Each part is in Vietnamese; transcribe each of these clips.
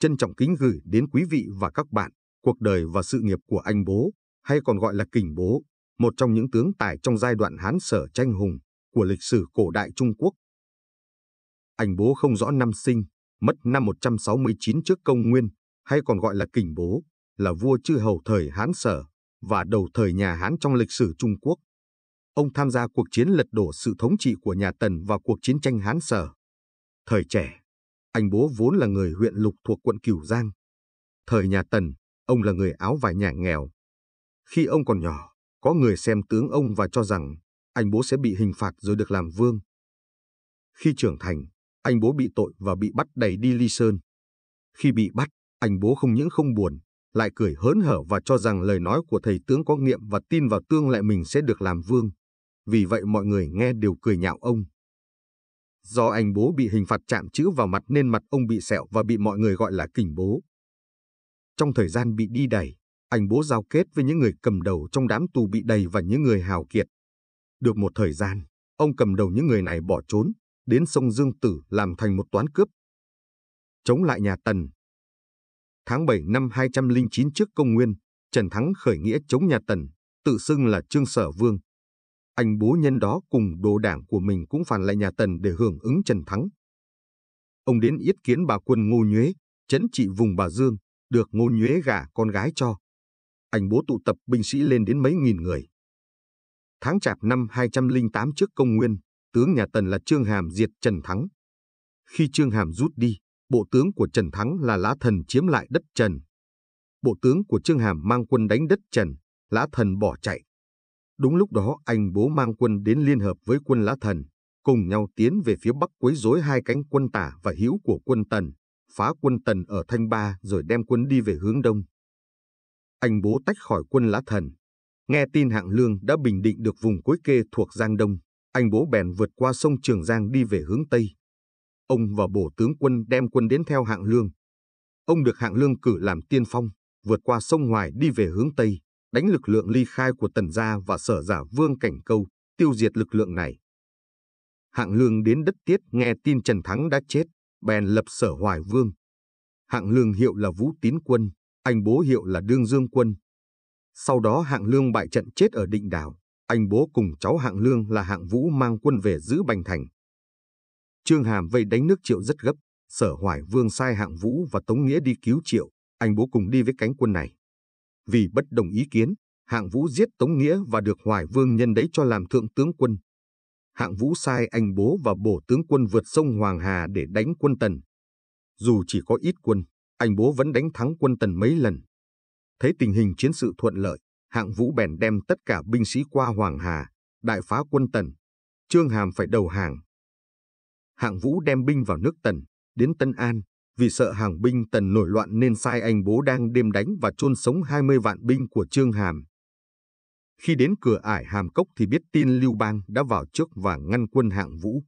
Trân trọng kính gửi đến quý vị và các bạn cuộc đời và sự nghiệp của anh bố, hay còn gọi là kình bố, một trong những tướng tài trong giai đoạn Hán Sở tranh hùng của lịch sử cổ đại Trung Quốc. Anh bố không rõ năm sinh, mất năm 169 trước công nguyên, hay còn gọi là kình bố, là vua chư hầu thời Hán Sở và đầu thời nhà Hán trong lịch sử Trung Quốc. Ông tham gia cuộc chiến lật đổ sự thống trị của nhà Tần và cuộc chiến tranh Hán Sở. Thời trẻ, anh bố vốn là người huyện Lục thuộc quận Cửu Giang. Thời nhà Tần, ông là người áo vải nhà nghèo. Khi ông còn nhỏ, có người xem tướng ông và cho rằng anh bố sẽ bị hình phạt rồi được làm vương. Khi trưởng thành, anh bố bị tội và bị bắt đẩy đi Ly Sơn. Khi bị bắt, anh bố không những không buồn, lại cười hớn hở và cho rằng lời nói của thầy tướng có nghiệm và tin vào tương lại mình sẽ được làm vương. Vì vậy mọi người nghe đều cười nhạo ông. Do anh bố bị hình phạt chạm chữ vào mặt nên mặt ông bị sẹo và bị mọi người gọi là kình bố. Trong thời gian bị đi đẩy, anh bố giao kết với những người cầm đầu trong đám tù bị đầy và những người hào kiệt. Được một thời gian, ông cầm đầu những người này bỏ trốn, đến sông Dương Tử làm thành một toán cướp. Chống lại nhà Tần Tháng 7 năm 209 trước công nguyên, Trần Thắng khởi nghĩa chống nhà Tần, tự xưng là Trương Sở Vương, anh bố nhân đó cùng đồ đảng của mình cũng phản lại nhà Tần để hưởng ứng Trần Thắng. Ông đến yết kiến bà quân Ngô Nhuế, chấn trị vùng Bà Dương, được Ngô Nhuế gả con gái cho. Anh bố tụ tập binh sĩ lên đến mấy nghìn người. Tháng chạp năm 208 trước công nguyên, tướng nhà Tần là Trương Hàm diệt Trần Thắng. Khi Trương Hàm rút đi, bộ tướng của Trần Thắng là Lã Thần chiếm lại đất Trần. Bộ tướng của Trương Hàm mang quân đánh đất Trần, Lã Thần bỏ chạy. Đúng lúc đó anh bố mang quân đến liên hợp với quân Lã Thần, cùng nhau tiến về phía bắc quấy rối hai cánh quân tả và hữu của quân Tần, phá quân Tần ở Thanh Ba rồi đem quân đi về hướng đông. Anh bố tách khỏi quân Lã Thần, nghe tin Hạng Lương đã bình định được vùng cuối kê thuộc Giang Đông, anh bố bèn vượt qua sông Trường Giang đi về hướng Tây. Ông và bổ tướng quân đem quân đến theo Hạng Lương. Ông được Hạng Lương cử làm tiên phong, vượt qua sông Hoài đi về hướng Tây đánh lực lượng ly khai của Tần Gia và sở giả vương cảnh câu, tiêu diệt lực lượng này. Hạng Lương đến đất tiết nghe tin Trần Thắng đã chết, bèn lập sở hoài vương. Hạng Lương hiệu là Vũ Tín Quân, anh bố hiệu là Đương Dương Quân. Sau đó Hạng Lương bại trận chết ở định đảo, anh bố cùng cháu Hạng Lương là Hạng Vũ mang quân về giữ Bành Thành. Trương Hàm vây đánh nước Triệu rất gấp, sở hoài vương sai Hạng Vũ và Tống Nghĩa đi cứu Triệu, anh bố cùng đi với cánh quân này. Vì bất đồng ý kiến, Hạng Vũ giết Tống Nghĩa và được Hoài Vương nhân đấy cho làm thượng tướng quân. Hạng Vũ sai anh bố và bổ tướng quân vượt sông Hoàng Hà để đánh quân Tần. Dù chỉ có ít quân, anh bố vẫn đánh thắng quân Tần mấy lần. Thấy tình hình chiến sự thuận lợi, Hạng Vũ bèn đem tất cả binh sĩ qua Hoàng Hà, đại phá quân Tần. Trương Hàm phải đầu hàng. Hạng Vũ đem binh vào nước Tần, đến Tân An, vì sợ hàng binh tần nổi loạn nên sai anh bố đang đêm đánh và chôn sống 20 vạn binh của Trương Hàm. Khi đến cửa ải Hàm Cốc thì biết tin Lưu Bang đã vào trước và ngăn quân hạng vũ.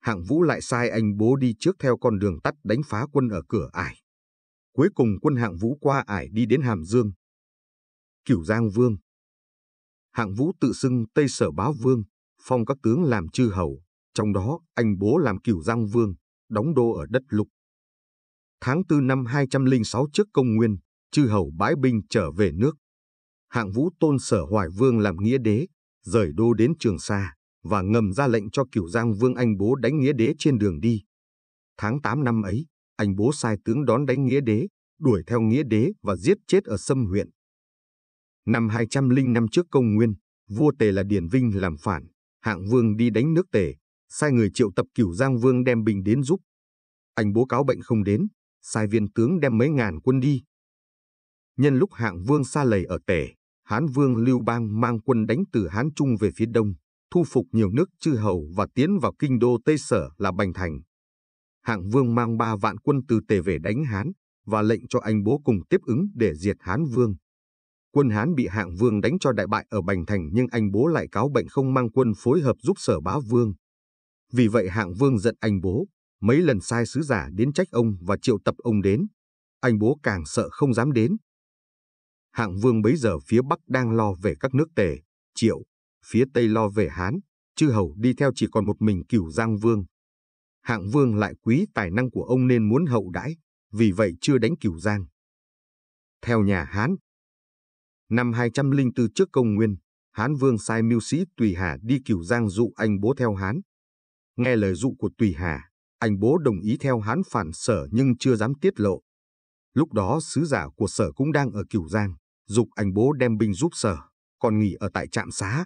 Hạng vũ lại sai anh bố đi trước theo con đường tắt đánh phá quân ở cửa ải. Cuối cùng quân hạng vũ qua ải đi đến Hàm Dương. Cửu Giang Vương Hạng vũ tự xưng Tây Sở báo Vương, phong các tướng làm chư hầu, trong đó anh bố làm cửu Giang Vương, đóng đô ở đất lục tháng 4 năm 206 trước công nguyên, chư hầu bãi binh trở về nước. Hạng vũ tôn sở hoài vương làm nghĩa đế, rời đô đến Trường Sa và ngầm ra lệnh cho cửu giang vương anh bố đánh nghĩa đế trên đường đi. Tháng 8 năm ấy, anh bố sai tướng đón đánh nghĩa đế, đuổi theo nghĩa đế và giết chết ở Sâm huyện. Năm 205 trước công nguyên, vua Tề là Điền Vinh làm phản, hạng vương đi đánh nước Tề, sai người triệu tập cửu giang vương đem binh đến giúp. Anh bố cáo bệnh không đến, sai viên tướng đem mấy ngàn quân đi. Nhân lúc hạng vương xa lầy ở tể, Hán vương Lưu Bang mang quân đánh từ Hán Trung về phía đông, thu phục nhiều nước chư hầu và tiến vào kinh đô Tây Sở là Bành Thành. Hạng vương mang ba vạn quân từ tề về đánh Hán và lệnh cho anh bố cùng tiếp ứng để diệt Hán vương. Quân Hán bị hạng vương đánh cho đại bại ở Bành Thành nhưng anh bố lại cáo bệnh không mang quân phối hợp giúp sở bá vương. Vì vậy hạng vương giận anh bố, mấy lần sai sứ giả đến trách ông và triệu tập ông đến. Anh bố càng sợ không dám đến. Hạng vương bấy giờ phía Bắc đang lo về các nước tề, triệu, phía Tây lo về Hán, chư hầu đi theo chỉ còn một mình cửu Giang Vương. Hạng vương lại quý tài năng của ông nên muốn hậu đãi, vì vậy chưa đánh cửu Giang. Theo nhà Hán, năm 204 trước công nguyên, Hán vương sai mưu sĩ Tùy Hà đi cửu Giang dụ anh bố theo Hán. Nghe lời dụ của Tùy Hà, anh bố đồng ý theo hán phản sở nhưng chưa dám tiết lộ. Lúc đó sứ giả của sở cũng đang ở Cửu Giang, dục anh bố đem binh giúp sở, còn nghỉ ở tại trạm xá.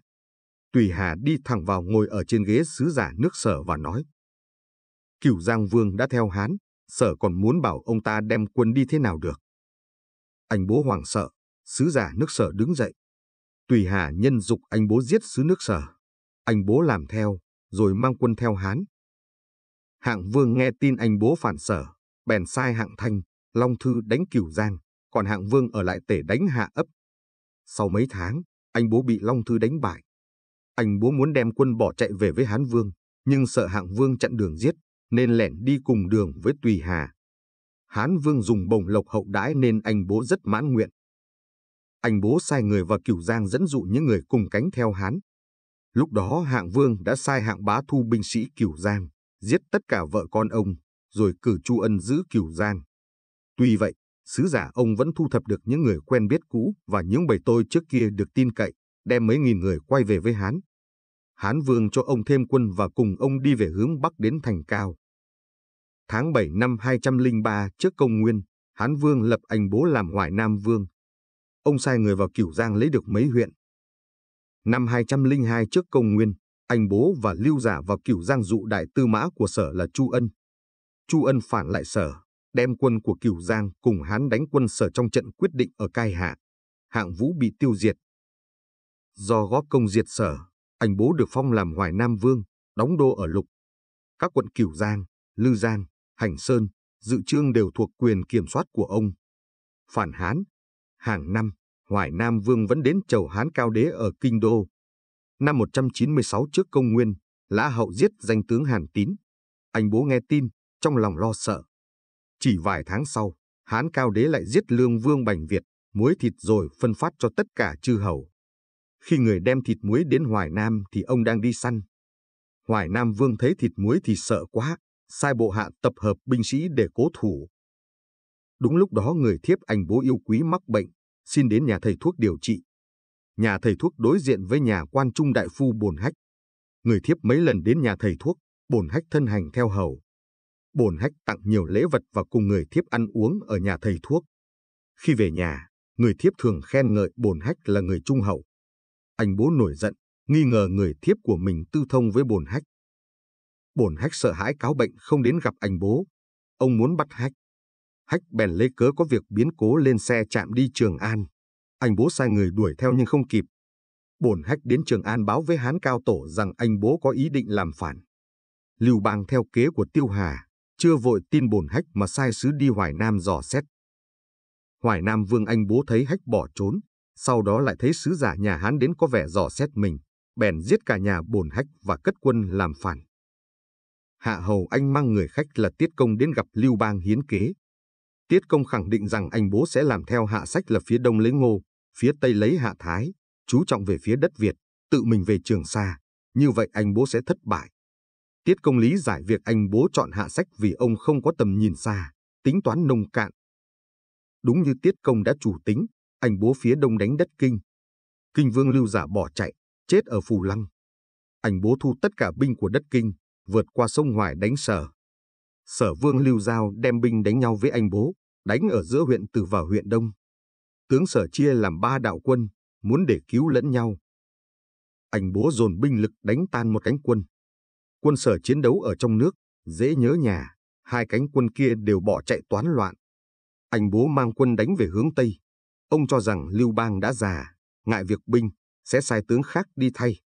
Tùy Hà đi thẳng vào ngồi ở trên ghế sứ giả nước sở và nói. Cửu Giang Vương đã theo hán, sở còn muốn bảo ông ta đem quân đi thế nào được. Anh bố hoàng sợ, sứ giả nước sở đứng dậy. Tùy Hà nhân dục anh bố giết sứ nước sở. Anh bố làm theo, rồi mang quân theo hán, Hạng Vương nghe tin anh bố phản sở, bèn sai Hạng Thanh, Long Thư đánh Cửu Giang, còn Hạng Vương ở lại tể đánh Hạ ấp. Sau mấy tháng, anh bố bị Long Thư đánh bại. Anh bố muốn đem quân bỏ chạy về với Hán Vương, nhưng sợ Hạng Vương chặn đường giết, nên lẻn đi cùng đường với Tùy Hà. Hán Vương dùng bồng lộc hậu đãi nên anh bố rất mãn nguyện. Anh bố sai người vào Cửu Giang dẫn dụ những người cùng cánh theo Hán. Lúc đó Hạng Vương đã sai Hạng Bá thu binh sĩ Cửu Giang, giết tất cả vợ con ông, rồi cử Chu Ân giữ Cửu Giang. Tuy vậy, sứ giả ông vẫn thu thập được những người quen biết cũ và những bầy tôi trước kia được tin cậy, đem mấy nghìn người quay về với Hán. Hán Vương cho ông thêm quân và cùng ông đi về hướng Bắc đến Thành Cao. Tháng 7 năm 203 trước công nguyên, Hán Vương lập anh bố làm Hoài Nam Vương. Ông sai người vào Cửu Giang lấy được mấy huyện. Năm 202 trước công nguyên, anh bố và lưu giả vào cửu giang dụ đại tư mã của sở là Chu Ân. Chu Ân phản lại sở, đem quân của cửu giang cùng hán đánh quân sở trong trận quyết định ở Cai Hạ. Hạng vũ bị tiêu diệt. Do góp công diệt sở, anh bố được phong làm Hoài Nam Vương, đóng đô ở Lục. Các quận Cửu Giang, Lư Giang, Hành Sơn, Dự Trương đều thuộc quyền kiểm soát của ông. Phản Hán, hàng năm, Hoài Nam Vương vẫn đến chầu Hán Cao Đế ở Kinh Đô, Năm 196 trước công nguyên, Lã Hậu giết danh tướng Hàn Tín. Anh bố nghe tin, trong lòng lo sợ. Chỉ vài tháng sau, Hán Cao Đế lại giết lương vương Bành Việt, muối thịt rồi phân phát cho tất cả chư hầu. Khi người đem thịt muối đến Hoài Nam thì ông đang đi săn. Hoài Nam vương thấy thịt muối thì sợ quá, sai bộ hạ tập hợp binh sĩ để cố thủ. Đúng lúc đó người thiếp anh bố yêu quý mắc bệnh, xin đến nhà thầy thuốc điều trị nhà thầy thuốc đối diện với nhà quan trung đại phu Bồn Hách. Người thiếp mấy lần đến nhà thầy thuốc, Bồn Hách thân hành theo hầu. Bồn Hách tặng nhiều lễ vật và cùng người thiếp ăn uống ở nhà thầy thuốc. Khi về nhà, người thiếp thường khen ngợi Bồn Hách là người trung hậu. Anh bố nổi giận, nghi ngờ người thiếp của mình tư thông với Bồn Hách. Bồn Hách sợ hãi cáo bệnh không đến gặp anh bố. Ông muốn bắt Hách. Hách bèn lấy cớ có việc biến cố lên xe chạm đi Trường An. Anh bố sai người đuổi theo nhưng không kịp. Bổn hách đến Trường An báo với Hán Cao Tổ rằng anh bố có ý định làm phản. Lưu Bang theo kế của Tiêu Hà, chưa vội tin bổn hách mà sai sứ đi Hoài Nam dò xét. Hoài Nam Vương Anh bố thấy hách bỏ trốn, sau đó lại thấy sứ giả nhà Hán đến có vẻ dò xét mình, bèn giết cả nhà bổn hách và cất quân làm phản. Hạ hầu anh mang người khách là tiết công đến gặp Lưu Bang hiến kế, Tiết Công khẳng định rằng anh bố sẽ làm theo hạ sách là phía đông lấy Ngô, phía tây lấy Hạ Thái, chú trọng về phía đất Việt, tự mình về Trường Sa. Như vậy anh bố sẽ thất bại. Tiết Công lý giải việc anh bố chọn hạ sách vì ông không có tầm nhìn xa, tính toán nông cạn. Đúng như Tiết Công đã chủ tính, anh bố phía đông đánh đất Kinh. Kinh Vương Lưu Giả bỏ chạy, chết ở Phù Lăng. Anh bố thu tất cả binh của đất Kinh, vượt qua sông Hoài đánh sở, Sở Vương Lưu Giao đem binh đánh nhau với anh bố, đánh ở giữa huyện Từ và huyện Đông. Tướng Sở chia làm ba đạo quân, muốn để cứu lẫn nhau. Anh bố dồn binh lực đánh tan một cánh quân. Quân Sở chiến đấu ở trong nước, dễ nhớ nhà, hai cánh quân kia đều bỏ chạy toán loạn. Anh bố mang quân đánh về hướng Tây. Ông cho rằng Lưu Bang đã già, ngại việc binh, sẽ sai tướng khác đi thay.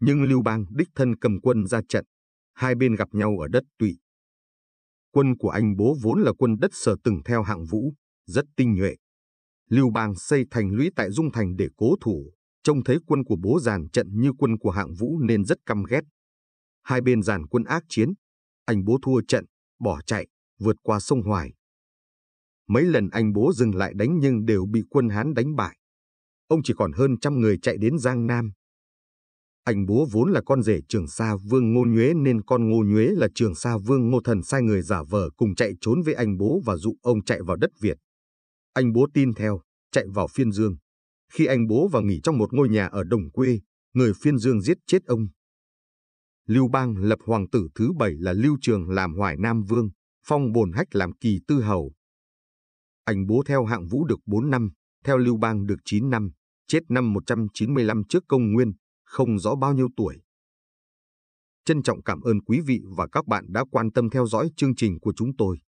Nhưng Lưu Bang đích thân cầm quân ra trận, hai bên gặp nhau ở đất tụy. Quân của anh bố vốn là quân đất sở từng theo hạng vũ, rất tinh nhuệ. Lưu Bang xây thành lũy tại Dung Thành để cố thủ, trông thấy quân của bố giàn trận như quân của hạng vũ nên rất căm ghét. Hai bên giàn quân ác chiến, anh bố thua trận, bỏ chạy, vượt qua sông Hoài. Mấy lần anh bố dừng lại đánh nhưng đều bị quân Hán đánh bại. Ông chỉ còn hơn trăm người chạy đến Giang Nam, anh bố vốn là con rể trường sa vương Ngô Nhuế nên con Ngô Nhuế là trường sa vương Ngô Thần sai người giả vờ cùng chạy trốn với anh bố và dụ ông chạy vào đất Việt. Anh bố tin theo, chạy vào phiên dương. Khi anh bố vào nghỉ trong một ngôi nhà ở đồng quê, người phiên dương giết chết ông. Lưu Bang lập hoàng tử thứ bảy là Lưu Trường làm Hoài Nam Vương, phong bồn hách làm kỳ tư hầu. Anh bố theo hạng vũ được 4 năm, theo Lưu Bang được 9 năm, chết năm 195 trước công nguyên, không rõ bao nhiêu tuổi. Trân trọng cảm ơn quý vị và các bạn đã quan tâm theo dõi chương trình của chúng tôi.